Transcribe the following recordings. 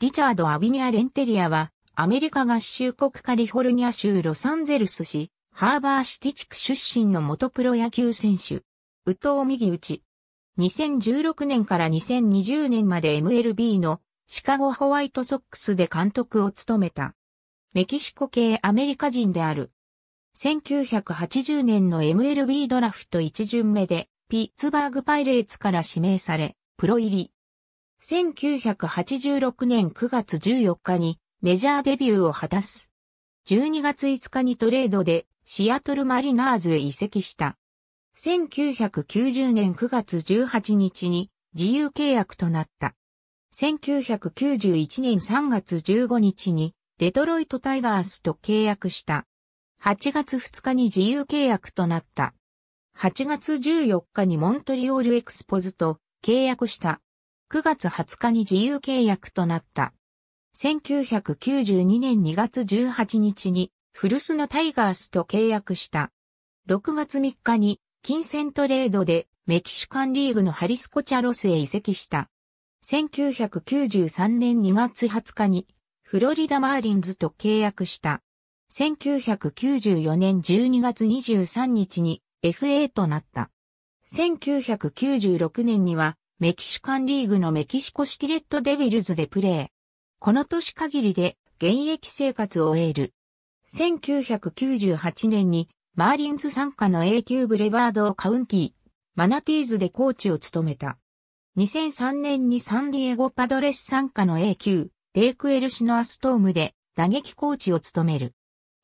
リチャード・アビニア・レンテリアは、アメリカ合衆国カリフォルニア州ロサンゼルス市、ハーバーシティ地区出身の元プロ野球選手。宇藤右打ち。2016年から2020年まで MLB のシカゴホワイトソックスで監督を務めた。メキシコ系アメリカ人である。1980年の MLB ドラフト1巡目でピッツバーグパイレーツから指名され、プロ入り。1986年9月14日にメジャーデビューを果たす。12月5日にトレードでシアトルマリナーズへ移籍した。1990年9月18日に自由契約となった。1991年3月15日にデトロイトタイガースと契約した。8月2日に自由契約となった。8月14日にモントリオールエクスポズと契約した。9月20日に自由契約となった。1992年2月18日に古巣のタイガースと契約した。6月3日に金銭トレードでメキシカンリーグのハリスコチャロスへ移籍した。1993年2月20日にフロリダマーリンズと契約した。1994年12月23日に FA となった。1996年にはメキシカンリーグのメキシコシティレットデビルズでプレー。この年限りで現役生活を終える。1998年にマーリンズ参加の A 級ブレバードカウンティ、マナティーズでコーチを務めた。2003年にサンディエゴパドレス参加の A 級、レイクエルシノアストームで打撃コーチを務める。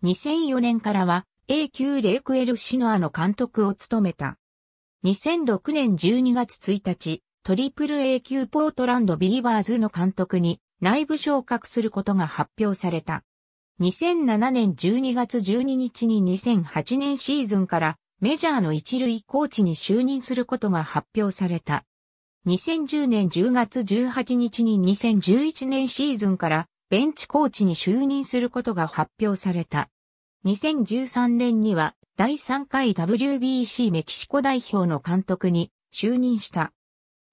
2004年からは A 級レイクエルシノアの監督を務めた。2006年12月1日、トリプル A 級ポートランドビリバーズの監督に内部昇格することが発表された。2007年12月12日に2008年シーズンからメジャーの一塁コーチに就任することが発表された。2010年10月18日に2011年シーズンからベンチコーチに就任することが発表された。2013年には第3回 WBC メキシコ代表の監督に就任した。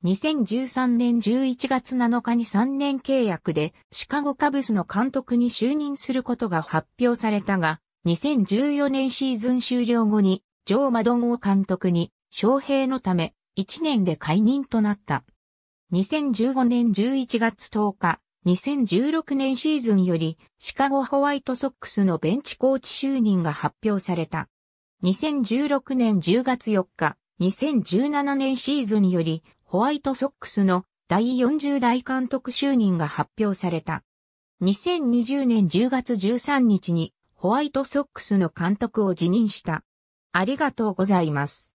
2013年11月7日に3年契約でシカゴカブスの監督に就任することが発表されたが、2014年シーズン終了後にジョー・マドンを監督に招聘のため1年で解任となった。2015年11月10日、2016年シーズンよりシカゴホワイトソックスのベンチコーチ就任が発表された。2016年10月4日、2017年シーズンよりホワイトソックスの第40代監督就任が発表された。2020年10月13日にホワイトソックスの監督を辞任した。ありがとうございます。